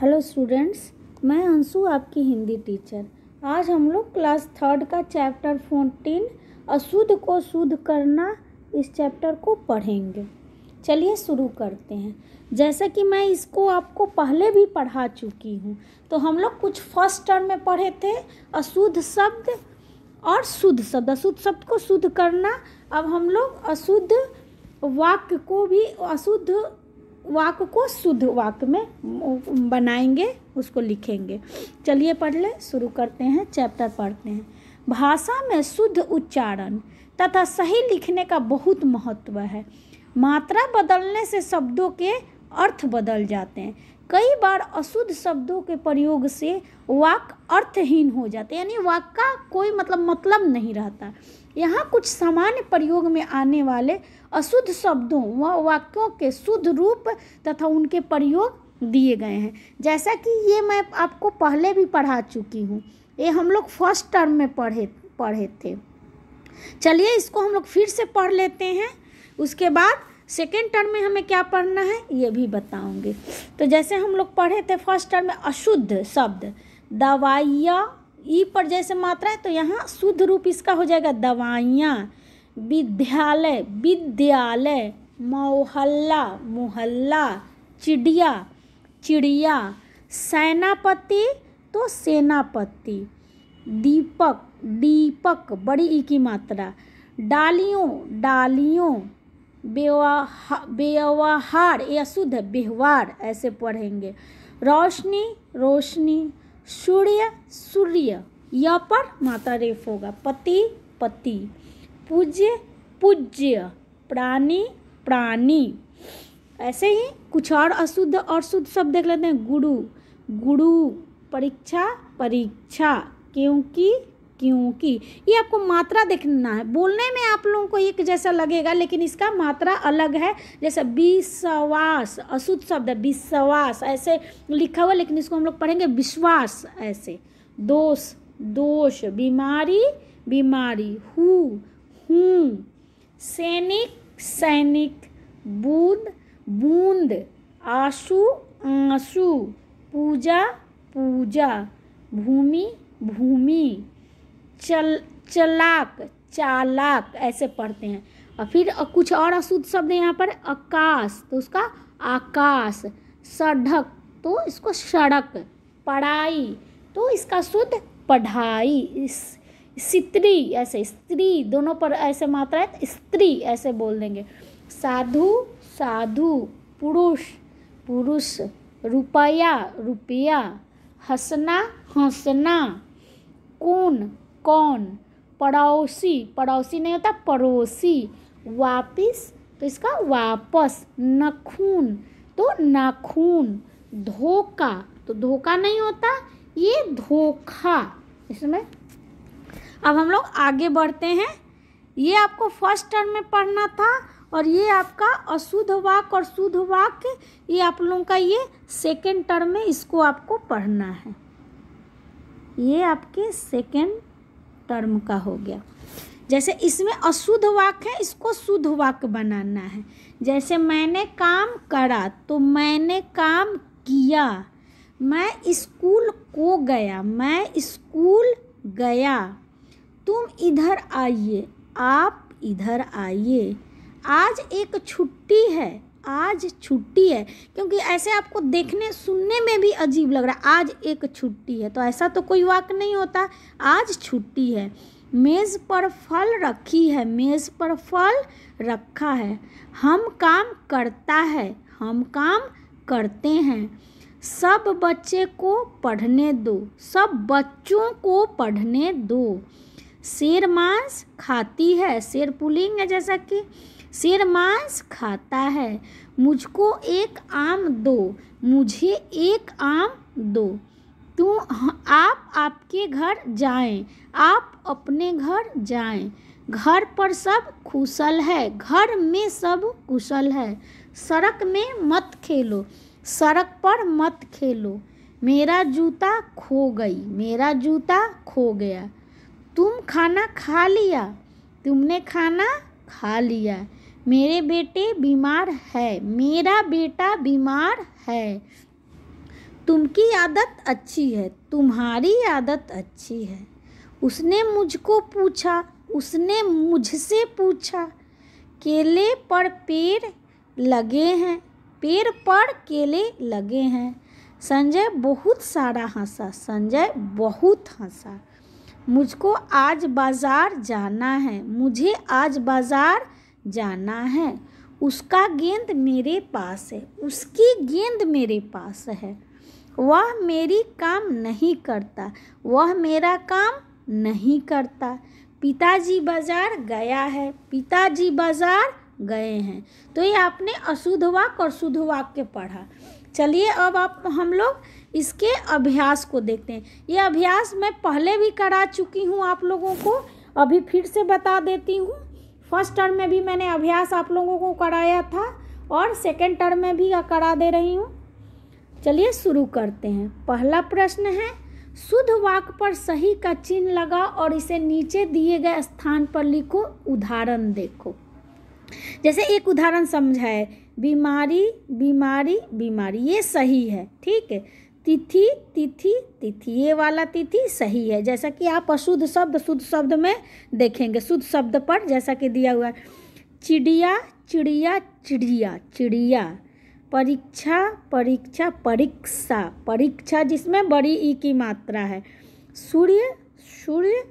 hello students मैं अंशु आपकी Hindi teacher आज हम लोग क्लास थर्ड का चैप्टर फोर्टीन अशुद्ध को शुद्ध करना इस चैप्टर को पढ़ेंगे चलिए शुरू करते हैं जैसा कि मैं इसको आपको पहले भी पढ़ा चुकी हूँ तो हम लोग कुछ फर्स्ट टर्म में पढ़े थे अशुद्ध शब्द और शुद्ध शब्द अशुद्ध शब्द को शुद्ध करना अब हम लोग अशुद्ध वाक्य को भी अशुद्ध वाक को शुद्ध वाक में बनाएंगे उसको लिखेंगे चलिए पढ़ ले शुरू करते हैं चैप्टर पढ़ते हैं भाषा में शुद्ध उच्चारण तथा सही लिखने का बहुत महत्व है मात्रा बदलने से शब्दों के अर्थ बदल जाते हैं कई बार अशुद्ध शब्दों के प्रयोग से वाक अर्थहीन हो जाते हैं यानी वाक का कोई मतलब मतलब नहीं रहता यहाँ कुछ सामान्य प्रयोग में आने वाले अशुद्ध शब्दों व वाक्यों के शुद्ध रूप तथा उनके प्रयोग दिए गए हैं जैसा कि ये मैं आपको पहले भी पढ़ा चुकी हूँ ये हम लोग फर्स्ट टर्म में पढ़े पढ़े थे चलिए इसको हम लोग फिर से पढ़ लेते हैं उसके बाद सेकेंड टर्म में हमें क्या पढ़ना है ये भी बताऊंगी तो जैसे हम लोग पढ़े थे फर्स्ट टर्म में अशुद्ध शब्द दवाइया ई पर जैसे मात्रा है तो यहाँ शुद्ध रूप इसका हो जाएगा दवाइयाँ विद्यालय विद्यालय मोहल्ला मोहल्ला चिड़िया चिड़िया सेनापति तो सेनापति दीपक दीपक बड़ी ई की मात्रा डालियों डालियों व्यवहार या शुद्ध व्यवहार ऐसे पढ़ेंगे रोशनी रोशनी सूर्य सूर्य यह पर माता रेफ होगा पति पति पूज्य पूज्य प्राणी प्राणी ऐसे ही कुछ और अशुद्ध और शुद्ध शब्द देख लेते हैं गुरु गुरु परीक्षा परीक्षा क्योंकि क्योंकि ये आपको मात्रा देखना है बोलने में आप लोगों को एक जैसा लगेगा लेकिन इसका मात्रा अलग है जैसे विश्वास अशुद्ध शब्द है विश्वास ऐसे लिखा हुआ लेकिन इसको हम लोग पढ़ेंगे विश्वास ऐसे दोष दोष बीमारी बीमारी हु सैनिक सैनिक बूंद बूंद आंसू आंसू पूजा पूजा भूमि भूमि चल चलाक चालाक ऐसे पढ़ते हैं और फिर कुछ और अशुद्ध शब्द है यहाँ पर आकाश तो उसका आकाश सड़क तो इसको सड़क पढ़ाई तो इसका शुद्ध पढ़ाई इस स्त्री ऐसे स्त्री दोनों पर ऐसे मात्रा है तो स्त्री ऐसे बोल देंगे साधु साधु पुरुष पुरुष रुपया रुपया हंसना हंसना कौन कौन पड़ोसी पड़ोसी नहीं होता पड़ोसी वापिस तो इसका वापस नखून तो नाखून धोखा तो धोखा नहीं होता ये धोखा इसमें अब हम लोग आगे बढ़ते हैं ये आपको फर्स्ट टर्म में पढ़ना था और ये आपका अशुद्ध वाक और शुद्ध वाक ये आप लोगों का ये सेकेंड टर्म में इसको आपको पढ़ना है ये आपके सेकेंड टर्म का हो गया जैसे इसमें अशुद्ध वाक्य है इसको शुद्ध वाक्य बनाना है जैसे मैंने काम करा तो मैंने काम किया मैं स्कूल को गया मैं स्कूल गया तुम इधर आइए आप इधर आइए आज एक छुट्टी है आज छुट्टी है क्योंकि ऐसे आपको देखने सुनने में भी अजीब लग रहा है आज एक छुट्टी है तो ऐसा तो कोई वाक नहीं होता आज छुट्टी है मेज़ पर फल रखी है मेज़ पर फल रखा है हम काम करता है हम काम करते हैं सब बच्चे को पढ़ने दो सब बच्चों को पढ़ने दो शेर मांस खाती है शेर पुलिंग है जैसा कि शेर मांस खाता है मुझको एक आम दो मुझे एक आम दो तू आप आपके घर जाएं आप अपने घर जाएं घर पर सब कुशल है घर में सब कुशल है सड़क में मत खेलो सड़क पर मत खेलो मेरा जूता खो गई मेरा जूता खो गया तुम खाना खा लिया तुमने खाना खा लिया मेरे बेटे बीमार है मेरा बेटा बीमार है तुमकी आदत अच्छी है तुम्हारी आदत अच्छी है उसने मुझको पूछा उसने मुझसे पूछा केले पर पेड़ लगे हैं पेड़ पर केले लगे हैं संजय बहुत सारा हंसा संजय बहुत हंसा मुझको आज बाज़ार जाना है मुझे आज बाज़ार जाना है उसका गेंद मेरे पास है उसकी गेंद मेरे पास है वह मेरी काम नहीं करता वह मेरा काम नहीं करता पिताजी बाजार गया है पिताजी बाजार गए हैं तो ये आपने अशुद्ध वाक्य और शुद्ध वाक्य पढ़ा चलिए अब आप हम लोग इसके अभ्यास को देखते हैं ये अभ्यास मैं पहले भी करा चुकी हूँ आप लोगों को अभी फिर से बता देती हूँ फर्स्ट टर्म में भी मैंने अभ्यास आप लोगों को कराया था और सेकेंड टर्म में भी करा दे रही हूँ चलिए शुरू करते हैं पहला प्रश्न है शुद्ध वाक पर सही का चिन्ह लगा और इसे नीचे दिए गए स्थान पर लिखो उदाहरण देखो जैसे एक उदाहरण समझाए बीमारी बीमारी बीमारी ये सही है ठीक है तिथि तिथि तिथि ये वाला तिथि सही है जैसा कि आप अशुद्ध शब्द शुद्ध शब्द में देखेंगे शुद्ध शब्द पर जैसा कि दिया हुआ है चिड़िया चिड़िया चिड़िया चिड़िया परीक्षा परीक्षा परीक्षा परीक्षा जिसमें बड़ी ई की मात्रा है सूर्य सूर्य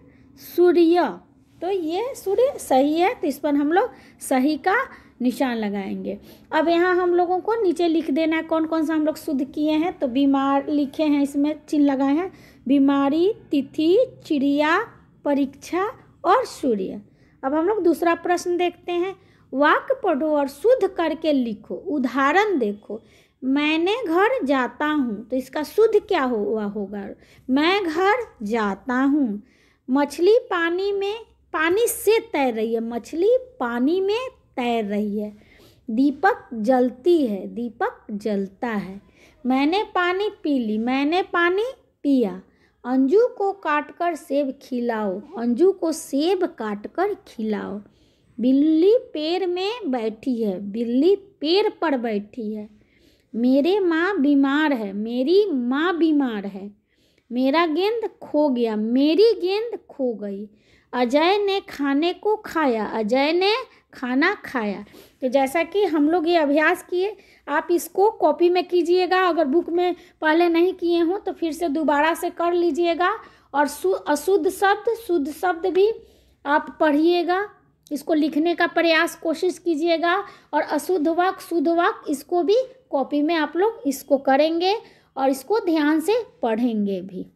सूर्य तो ये सूर्य सही है तो इस पर हम लोग सही का निशान लगाएंगे अब यहाँ हम लोगों को नीचे लिख देना है कौन कौन सा हम लोग शुद्ध किए हैं तो बीमार लिखे हैं इसमें चिन्ह लगाए हैं बीमारी तिथि चिड़िया परीक्षा और सूर्य अब हम लोग दूसरा प्रश्न देखते हैं वाक पढ़ो और शुद्ध करके लिखो उदाहरण देखो मैंने घर जाता हूँ तो इसका शुद्ध क्या हुआ होगा मैं घर जाता हूँ मछली पानी में पानी से तैर रही है मछली पानी में तैर रही है दीपक जलती है दीपक जलता है मैंने पानी पी ली मैंने पानी पिया अंजू को काटकर सेब खिलाओ अंजू को सेब काटकर खिलाओ बिल्ली पेड़ में बैठी है बिल्ली पेड़ पर बैठी है मेरे माँ बीमार है मेरी माँ बीमार है मेरा गेंद खो गया मेरी गेंद खो गई अजय ने खाने को खाया अजय ने खाना खाया तो जैसा कि हम लोग ये अभ्यास किए आप इसको कॉपी में कीजिएगा अगर बुक में पहले नहीं किए हों तो फिर से दोबारा से कर लीजिएगा और अशुद्ध शब्द शुद्ध शब्द भी आप पढ़िएगा इसको लिखने का प्रयास कोशिश कीजिएगा और अशुद्ध वाक शुद्ध वाक इसको भी कॉपी में आप लोग इसको करेंगे और इसको ध्यान से पढ़ेंगे भी